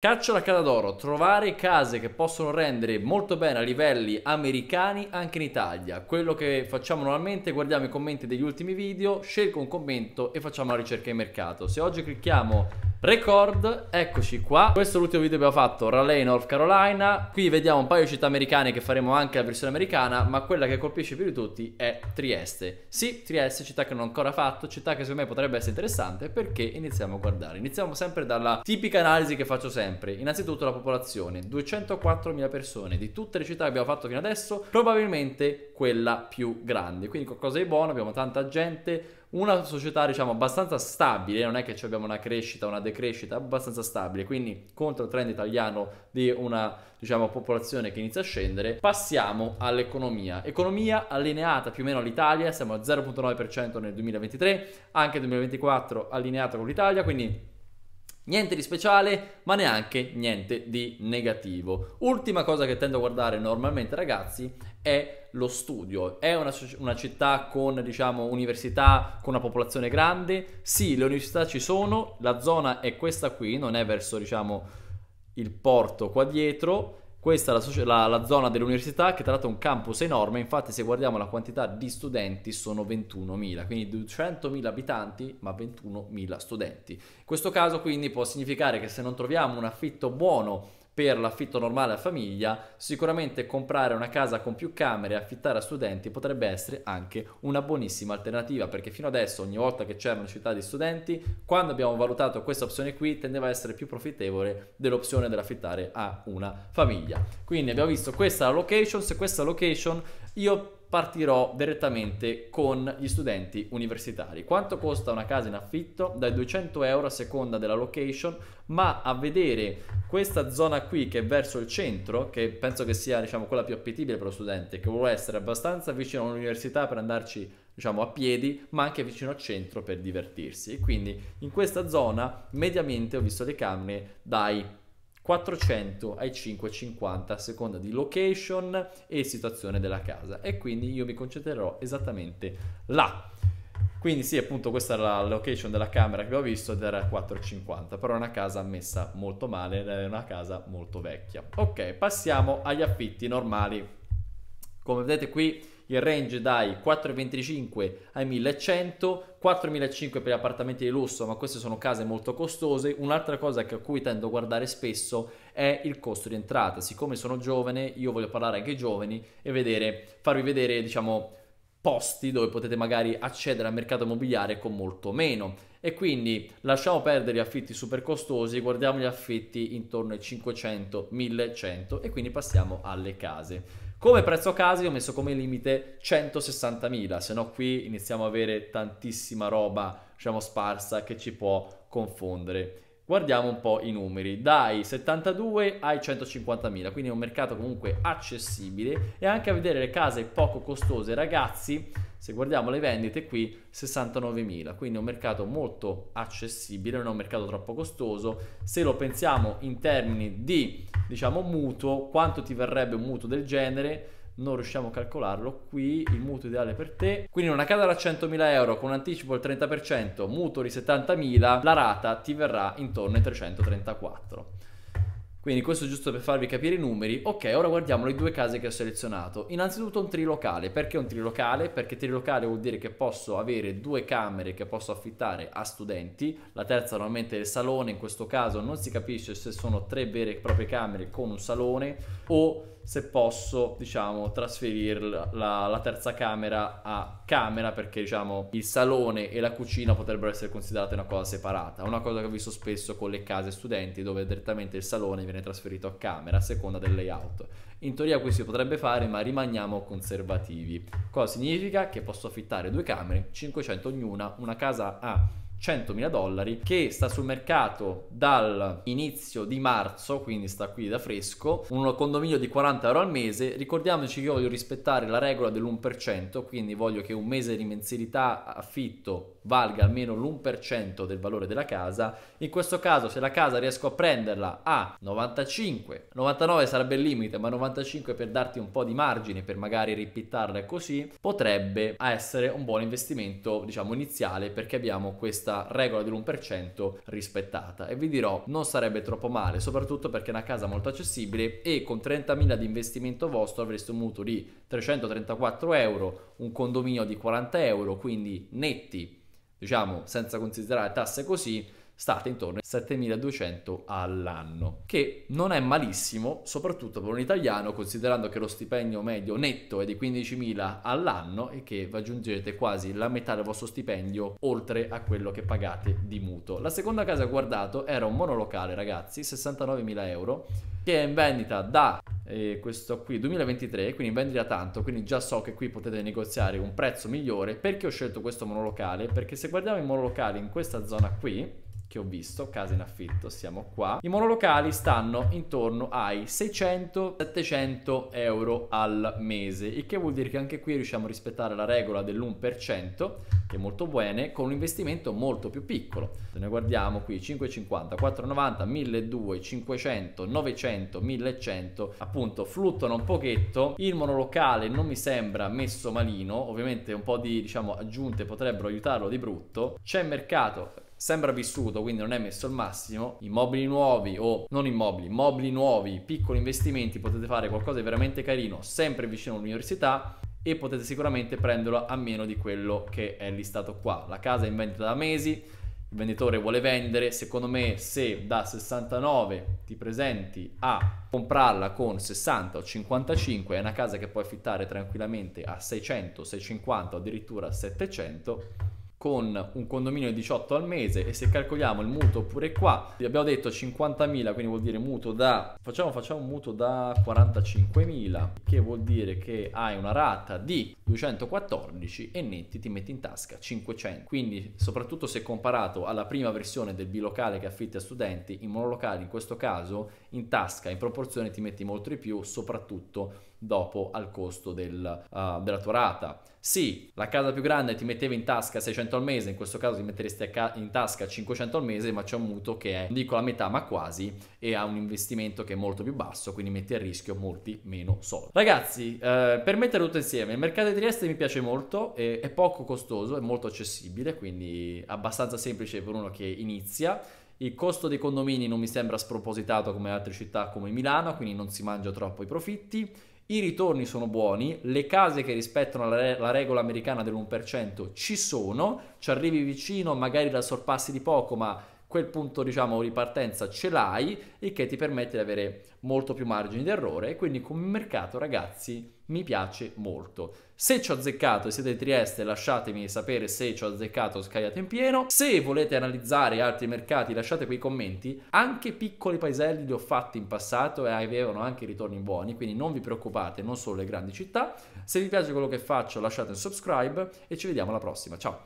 Caccio la casa d'oro, trovare case che possono rendere molto bene a livelli americani anche in Italia. Quello che facciamo normalmente, guardiamo i commenti degli ultimi video, scelgo un commento e facciamo la ricerca di mercato. Se oggi clicchiamo Record, eccoci qua. Questo è l'ultimo video che abbiamo fatto, Raleigh, North Carolina. Qui vediamo un paio di città americane che faremo anche la versione americana, ma quella che colpisce più di tutti è Trieste. Sì, Trieste, città che non ho ancora fatto, città che secondo me potrebbe essere interessante perché iniziamo a guardare. Iniziamo sempre dalla tipica analisi che faccio sempre. Innanzitutto la popolazione, 204.000 persone di tutte le città che abbiamo fatto fino adesso, probabilmente quella più grande. Quindi qualcosa di buono, abbiamo tanta gente, una società diciamo abbastanza stabile, non è che abbiamo una crescita, una decrescita, abbastanza stabile, quindi contro il trend italiano di una diciamo popolazione che inizia a scendere, passiamo all'economia. Economia allineata più o meno all'Italia, siamo a 0.9% nel 2023, anche nel 2024 allineata con l'Italia, quindi Niente di speciale, ma neanche niente di negativo. Ultima cosa che tendo a guardare normalmente, ragazzi, è lo studio. È una, una città con, diciamo, università, con una popolazione grande? Sì, le università ci sono, la zona è questa qui, non è verso, diciamo, il porto qua dietro questa è la, la, la zona dell'università che tra l'altro è un campus enorme, infatti se guardiamo la quantità di studenti sono 21.000, quindi 200.000 abitanti ma 21.000 studenti. In questo caso quindi può significare che se non troviamo un affitto buono per l'affitto normale a famiglia, sicuramente comprare una casa con più camere e affittare a studenti potrebbe essere anche una buonissima alternativa, perché fino adesso ogni volta che c'era una città di studenti, quando abbiamo valutato questa opzione qui, tendeva a essere più profittevole dell'opzione dell'affittare a una famiglia. Quindi abbiamo visto questa location, se questa location io partirò direttamente con gli studenti universitari. Quanto costa una casa in affitto? Dai 200 euro a seconda della location, ma a vedere questa zona qui che è verso il centro, che penso che sia diciamo, quella più appetibile per lo studente, che vuole essere abbastanza vicino all'università per andarci diciamo, a piedi, ma anche vicino al centro per divertirsi. Quindi in questa zona mediamente ho visto le camere dai 400 ai 550 a seconda di location e situazione della casa e quindi io mi concentrerò esattamente là quindi sì appunto questa era la location della camera che ho visto ed era 450 però è una casa messa molto male è una casa molto vecchia ok passiamo agli affitti normali come vedete qui il range dai 4,25 ai 1100, 4.500 per gli appartamenti di lusso, ma queste sono case molto costose. Un'altra cosa a cui tendo a guardare spesso è il costo di entrata. Siccome sono giovane, io voglio parlare anche ai giovani e vedere, farvi vedere, diciamo, posti dove potete magari accedere al mercato immobiliare con molto meno e quindi lasciamo perdere gli affitti super costosi, guardiamo gli affitti intorno ai 500, 1100 e quindi passiamo alle case. Come prezzo case ho messo come limite 160.000, se no qui iniziamo a avere tantissima roba, diciamo, sparsa che ci può confondere. Guardiamo un po' i numeri, dai 72 ai 150.000, quindi è un mercato comunque accessibile e anche a vedere le case poco costose ragazzi, se guardiamo le vendite qui 69.000, quindi è un mercato molto accessibile, non è un mercato troppo costoso, se lo pensiamo in termini di diciamo mutuo, quanto ti verrebbe un mutuo del genere? non riusciamo a calcolarlo qui il mutuo ideale per te quindi una casa da 100.000 euro con anticipo del 30% mutuo di 70.000 la rata ti verrà intorno ai 334 quindi questo è giusto per farvi capire i numeri. Ok, ora guardiamo le due case che ho selezionato. Innanzitutto un trilocale. Perché un trilocale? Perché trilocale vuol dire che posso avere due camere che posso affittare a studenti. La terza normalmente è il salone, in questo caso non si capisce se sono tre vere e proprie camere con un salone o se posso, diciamo, trasferire la, la, terza camera a camera perché, diciamo, il salone e la cucina potrebbero essere considerate una cosa separata. Una cosa che ho visto spesso con le case studenti dove direttamente il salone viene trasferito a camera a seconda del layout. In teoria questo si potrebbe fare, ma rimaniamo conservativi. Cosa significa? Che posso affittare due camere, 500 ognuna, una casa a 100.000 dollari che sta sul mercato dal inizio di marzo, quindi sta qui da fresco, un condominio di 40 euro al mese. Ricordiamoci che io voglio rispettare la regola dell'1%, quindi voglio che un mese di mensilità affitto valga almeno l'1% del valore della casa. In questo caso, se la casa riesco a prenderla a 95, 99 sarebbe il limite, ma 95 per darti un po' di margine per magari ripittarla così, potrebbe essere un buon investimento, diciamo, iniziale perché abbiamo questa questa regola dell'1% rispettata e vi dirò non sarebbe troppo male soprattutto perché è una casa molto accessibile e con 30.000 di investimento vostro avreste un mutuo di 334 euro un condominio di 40 euro quindi netti diciamo senza considerare tasse così state intorno ai 7200 all'anno, che non è malissimo, soprattutto per un italiano, considerando che lo stipendio medio netto è di 15.000 all'anno e che aggiungete quasi la metà del vostro stipendio oltre a quello che pagate di mutuo. La seconda casa che ho guardato era un monolocale, ragazzi, 69.000 euro, che è in vendita da eh, questo qui 2023, quindi vendita tanto, quindi già so che qui potete negoziare un prezzo migliore. Perché ho scelto questo monolocale? Perché se guardiamo i monolocali in questa zona qui, che ho visto, case in affitto, siamo qua. I monolocali stanno intorno ai 600-700 euro al mese, il che vuol dire che anche qui riusciamo a rispettare la regola dell'1%, che è molto buona, con un investimento molto più piccolo. Se noi guardiamo qui 550, 490, 1200, 500, 900, 1100, appunto fluttuano un pochetto. Il monolocale non mi sembra messo malino, ovviamente un po' di diciamo aggiunte potrebbero aiutarlo di brutto. C'è mercato sembra vissuto, quindi non è messo al massimo, immobili nuovi o non immobili, mobili nuovi, piccoli investimenti, potete fare qualcosa di veramente carino, sempre vicino all'università e potete sicuramente prenderlo a meno di quello che è listato qua. La casa è in vendita da mesi, il venditore vuole vendere, secondo me se da 69 ti presenti a comprarla con 60 o 55 è una casa che puoi affittare tranquillamente a 600, 650 o addirittura 700 con un condominio di 18 al mese e se calcoliamo il mutuo pure qua abbiamo detto 50.000 quindi vuol dire mutuo da facciamo, facciamo un mutuo da 45.000 che vuol dire che hai una rata di 214 e netti ti metti in tasca 500 quindi soprattutto se comparato alla prima versione del bilocale che affitti a studenti in monolocale in questo caso in tasca in proporzione ti metti molto di più soprattutto dopo al costo del, uh, della tua rata. Sì, la casa più grande ti metteva in tasca 600 al mese, in questo caso ti metteresti in tasca 500 al mese, ma c'è un mutuo che è, non dico la metà, ma quasi, e ha un investimento che è molto più basso, quindi metti a rischio molti meno soldi. Ragazzi, eh, per mettere tutto insieme, il mercato di Trieste mi piace molto, è, è poco costoso, è molto accessibile, quindi abbastanza semplice per uno che inizia. Il costo dei condomini non mi sembra spropositato come altre città come Milano, quindi non si mangia troppo i profitti i ritorni sono buoni, le case che rispettano la, re- la regola americana dell'1% ci sono, ci arrivi vicino, magari la sorpassi di poco, ma quel punto diciamo partenza ce l'hai, e che ti permette di avere molto più margini d'errore e quindi come mercato ragazzi mi piace molto. Se ci ho azzeccato e siete di Trieste lasciatemi sapere se ci ho azzeccato o scagliato in pieno. Se volete analizzare altri mercati lasciate quei commenti. Anche piccoli paeselli li ho fatti in passato e avevano anche ritorni buoni, quindi non vi preoccupate, non solo le grandi città. Se vi piace quello che faccio lasciate un subscribe e ci vediamo alla prossima. Ciao!